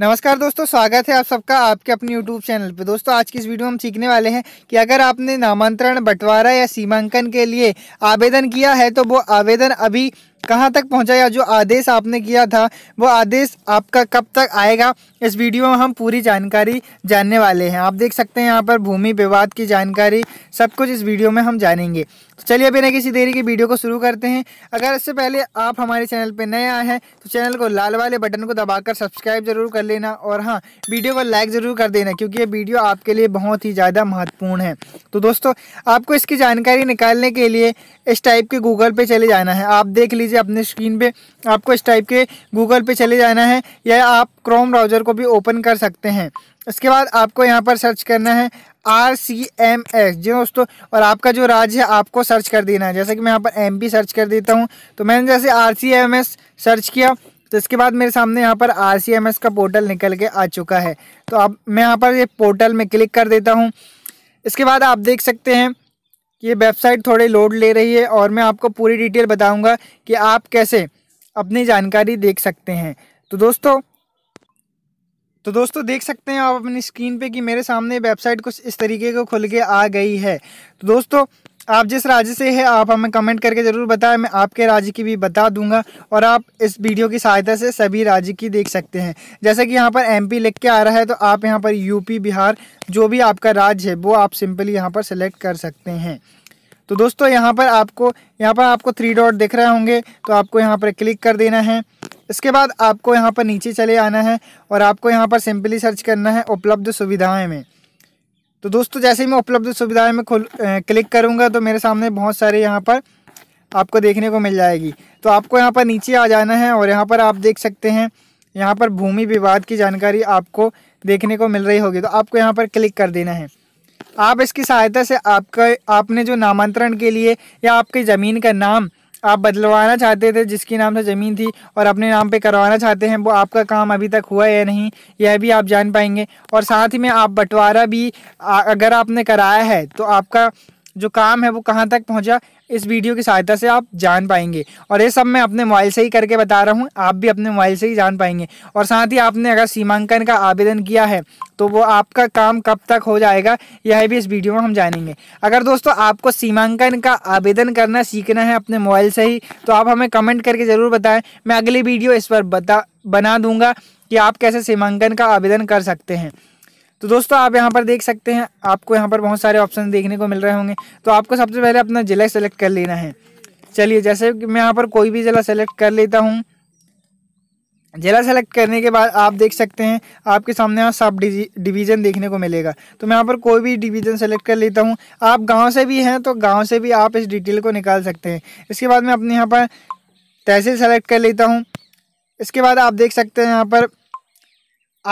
नमस्कार दोस्तों स्वागत है आप सबका आपके अपने यूट्यूब चैनल पे दोस्तों आज की इस वीडियो में हम सीखने वाले हैं कि अगर आपने नामांतरण बंटवारा या सीमांकन के लिए आवेदन किया है तो वो आवेदन अभी कहाँ तक पहुँचा या जो आदेश आपने किया था वो आदेश आपका कब तक आएगा इस वीडियो में हम पूरी जानकारी जानने वाले हैं आप देख सकते हैं यहाँ पर भूमि विवाद की जानकारी सब कुछ इस वीडियो में हम जानेंगे तो चलिए बिना किसी देरी के वीडियो को शुरू करते हैं अगर इससे पहले आप हमारे चैनल पर नए आए हैं तो चैनल को लाल वाले बटन को दबाकर सब्सक्राइब जरूर कर लेना और हाँ वीडियो को लाइक ज़रूर कर देना क्योंकि ये वीडियो आपके लिए बहुत ही ज़्यादा महत्वपूर्ण है तो दोस्तों आपको इसकी जानकारी निकालने के लिए इस टाइप के गूगल पे चले जाना है आप देख लीजिए अपने स्क्रीन पे आपको इस टाइप के गूगल पे चले जाना है या आप क्रोम ब्राउज़र को भी ओपन कर सकते हैं इसके बाद आपको यहाँ पर सर्च करना है आर सी एम एस जी दोस्तों और आपका जो राज्य है आपको सर्च कर देना है जैसे कि मैं यहाँ पर एम पी सर्च कर देता हूँ तो मैंने जैसे R C M S search किया तो इसके बाद मेरे सामने यहाँ पर आर सी एम एस का पोर्टल निकल के आ चुका है तो अब मैं यहाँ पर ये पोर्टल में क्लिक कर देता हूँ इसके बाद आप देख सकते हैं कि ये वेबसाइट थोड़ी लोड ले रही है और मैं आपको पूरी डिटेल बताऊँगा कि आप कैसे अपनी जानकारी देख सकते हैं तो दोस्तों तो दोस्तों देख सकते हैं आप अपनी स्क्रीन पे कि मेरे सामने वेबसाइट कुछ इस तरीके को खुल के आ गई है तो दोस्तों आप जिस राज्य से हैं आप हमें कमेंट करके ज़रूर बताएं मैं आपके राज्य की भी बता दूंगा और आप इस वीडियो की सहायता से सभी राज्य की देख सकते हैं जैसे कि यहाँ पर एमपी लिख के आ रहा है तो आप यहाँ पर यूपी बिहार जो भी आपका राज्य है वो आप सिंपली यहाँ पर सेलेक्ट कर सकते हैं तो दोस्तों यहाँ पर आपको यहाँ पर आपको थ्री डॉट दिख रहे होंगे तो आपको यहाँ पर क्लिक कर देना है इसके बाद आपको यहाँ पर नीचे चले आना है और आपको यहाँ पर सिंपली सर्च करना है उपलब्ध सुविधाएं में तो दोस्तों जैसे ही मैं उपलब्ध सुविधाएं में खुल क्लिक करूँगा तो मेरे सामने बहुत सारे यहाँ पर आपको देखने को मिल जाएगी तो आपको यहाँ पर नीचे आ जाना है और यहाँ पर आप देख सकते हैं यहाँ पर भूमि विवाद की जानकारी आपको देखने को मिल रही होगी तो आपको यहाँ पर क्लिक कर देना है आप इसकी सहायता से आपका आपने जो नामांतरण के लिए या आपकी ज़मीन का नाम आप बदलवाना चाहते थे जिसके नाम से ज़मीन थी और अपने नाम पे करवाना चाहते हैं वो आपका काम अभी तक हुआ है या नहीं यह भी आप जान पाएंगे और साथ ही में आप बंटवारा भी अगर आपने कराया है तो आपका जो काम है वो कहाँ तक पहुँचा इस वीडियो की सहायता से आप जान पाएंगे और ये सब मैं अपने मोबाइल से ही करके बता रहा हूँ आप भी अपने मोबाइल से ही जान पाएंगे और साथ ही आपने अगर सीमांकन का आवेदन किया है तो वो आपका काम कब तक हो जाएगा यह भी इस वीडियो में हम जानेंगे अगर दोस्तों आपको सीमांकन का आवेदन करना सीखना है अपने मोबाइल से ही तो आप हमें कमेंट करके ज़रूर बताएं मैं अगली वीडियो इस पर बता बना दूँगा कि आप कैसे सीमांकन का आवेदन कर सकते हैं तो दोस्तों आप यहाँ पर देख सकते हैं आपको यहाँ पर बहुत सारे ऑप्शन देखने को मिल रहे होंगे तो आपको सबसे पहले अपना ज़िला सेलेक्ट कर लेना है चलिए जैसे कि मैं यहाँ पर कोई भी ज़िला सेलेक्ट कर लेता हूँ जिला सेलेक्ट करने के बाद आप देख सकते हैं आपके सामने यहाँ सब डिवीज़न देखने को मिलेगा तो मैं यहाँ पर कोई भी डिवीज़न सेलेक्ट कर लेता हूँ आप गांव से भी हैं तो गांव से भी आप इस डिटेल को निकाल सकते हैं इसके बाद मैं अपने यहाँ पर तहसील सेलेक्ट कर लेता हूँ इसके बाद आप देख सकते हैं यहाँ पर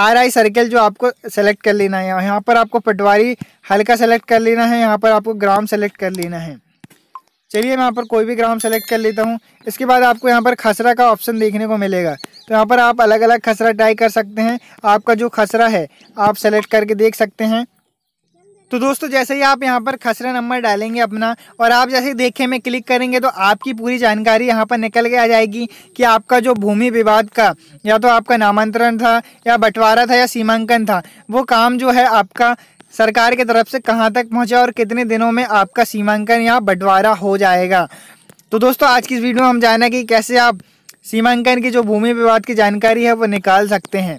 आर आई सर्कल जो आपको सेलेक्ट कर लेना है यहाँ पर आपको पटवारी हल्का सेलेक्ट कर लेना है यहाँ पर आपको ग्राम सेलेक्ट कर लेना है चलिए मैं यहाँ पर कोई भी ग्राम सेलेक्ट कर लेता हूँ इसके बाद आपको यहाँ पर खसरा का ऑप्शन देखने को मिलेगा तो यहाँ पर आप अलग अलग खसरा ट्राई कर सकते हैं आपका जो खसरा है आप सेलेक्ट करके देख सकते हैं तो दोस्तों जैसे ही आप यहाँ पर खसरा नंबर डालेंगे अपना और आप जैसे देखे में क्लिक करेंगे तो आपकी पूरी जानकारी यहाँ पर निकल के आ जाएगी कि आपका जो भूमि विवाद का या तो आपका नामांतरण था या बंटवारा था या सीमांकन था वो काम जो है आपका सरकार की तरफ से कहाँ तक पहुँचा और कितने दिनों में आपका सीमांकन या बंटवारा हो जाएगा तो दोस्तों आज की इस वीडियो में हम जाना कि कैसे आप सीमांकन की जो भूमि विवाद की जानकारी है वो निकाल सकते हैं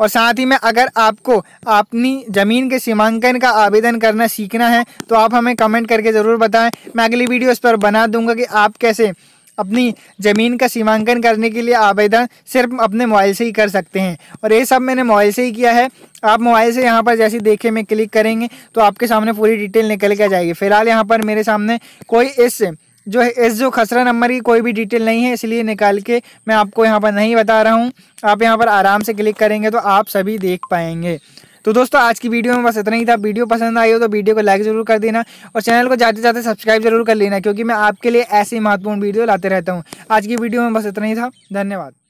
और साथ ही में अगर आपको अपनी ज़मीन के सीमांकन का आवेदन करना सीखना है तो आप हमें कमेंट करके ज़रूर बताएं मैं अगली वीडियो इस पर बना दूंगा कि आप कैसे अपनी ज़मीन का सीमांकन करने के लिए आवेदन सिर्फ अपने मोबाइल से ही कर सकते हैं और ये सब मैंने मोबाइल से ही किया है आप मोबाइल से यहाँ पर जैसे देखे में क्लिक करेंगे तो आपके सामने पूरी डिटेल निकल के जाएगी फिलहाल यहाँ पर मेरे सामने कोई इस जो है एस जो खसरा नंबर की कोई भी डिटेल नहीं है इसलिए निकाल के मैं आपको यहाँ पर नहीं बता रहा हूँ आप यहाँ पर आराम से क्लिक करेंगे तो आप सभी देख पाएंगे तो दोस्तों आज की वीडियो में बस इतना ही था वीडियो पसंद आई हो तो वीडियो को लाइक जरूर कर देना और चैनल को जाते जाते सब्सक्राइब जरूर कर लेना क्योंकि मैं आपके लिए ऐसी महत्वपूर्ण वीडियो लाते रहता हूँ आज की वीडियो में बस इतना ही था धन्यवाद